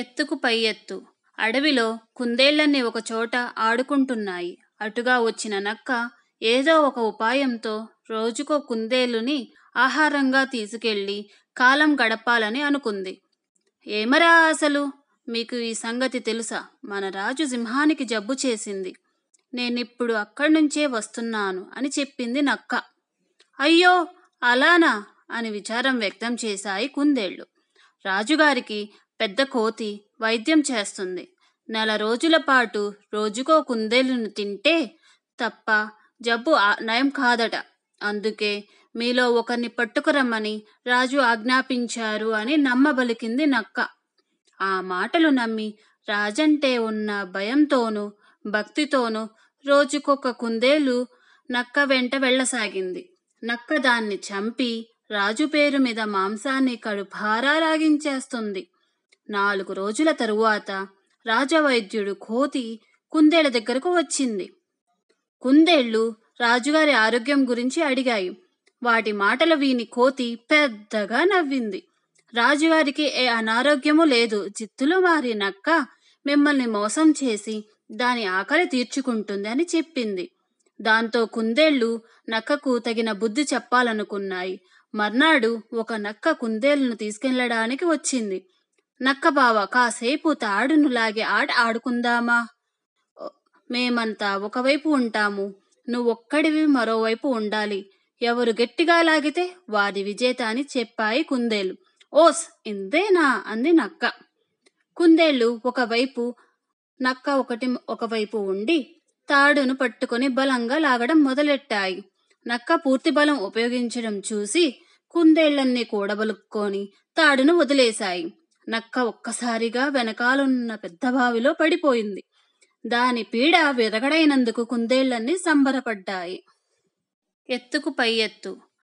ఎత్తుకు పై ఎత్తు అడవిలో కుందేళ్లన్నీ ఒకచోట ఆడుకుంటున్నాయి అటుగా వచ్చిన నక్క ఏదో ఒక ఉపాయంతో రోజుకో కుందేలుని ఆహారంగా తీసుకెళ్లి కాలం గడపాలని అనుకుంది ఏమరా అసలు మీకు ఈ సంగతి తెలుసా మన రాజు సింహానికి జబ్బు చేసింది నేనిప్పుడు అక్కడి నుంచే వస్తున్నాను అని చెప్పింది నక్క అయ్యో అలానా అని విచారం వ్యక్తం చేశాయి కుందేళ్లు రాజుగారికి పెద్ద కోతి వైద్యం చేస్తుంది నెల రోజుల పాటు రోజుకో కుందేలును తింటే తప్ప జబ్బు నయం కాదట అందుకే మీలో ఒకరిని పట్టుకురమ్మని రాజు ఆజ్ఞాపించారు అని నమ్మబలికింది నక్క ఆ మాటలు నమ్మి రాజంటే ఉన్న భయంతోనూ భక్తితోనూ రోజుకొక కుందేలు నక్క వెంట వెళ్ళసాగింది నక్క దాన్ని చంపి రాజు పేరు మీద మాంసాన్ని కడుభారా రాగించేస్తుంది నాలుగు రోజుల తరువాత రాజవైద్యుడు కోతి కుందేళ్ల దగ్గరకు వచ్చింది కుందేళ్లు రాజుగారి ఆరోగ్యం గురించి అడిగాయి వాటి మాటలు విని కోతి పెద్దగా నవ్వింది రాజుగారికి ఏ అనారోగ్యము లేదు జిత్తులు మారినక్క మిమ్మల్ని మోసం చేసి దాని ఆకలి తీర్చుకుంటుంది అని చెప్పింది దాంతో కుందేళ్లు నక్కకు తగిన బుద్ధి చెప్పాలనుకున్నాయి మర్నాడు ఒక నక్క కుందేళ్లను తీసుకెళ్లడానికి వచ్చింది నక్కబావ కాసేపు తాడును లాగే ఆట ఆడుకుందామా మేమంతా ఒకవైపు ఉంటాము నువ్వొక్కడివి మరోవైపు ఉండాలి ఎవరు గట్టిగా లాగితే వారి విజేత అని చెప్పాయి కుందేలు ఓస్ ఇందేనా అంది నక్క కుందేళ్ళు ఒకవైపు నక్క ఒకటి ఒకవైపు ఉండి తాడును పట్టుకుని బలంగా లాగడం మొదలెట్టాయి నక్క పూర్తి బలం ఉపయోగించడం చూసి కుందేళ్లన్నీ కూడబలుక్కొని తాడును వదిలేశాయి నక్క ఒక్కసారిగా వెనకాలున్న పెద్ద బావిలో పడిపోయింది దాని పీడ వెదగడైనందుకు కుందేళ్లన్నీ సంబరపడ్డాయి ఎత్తుకు పై ఎత్తు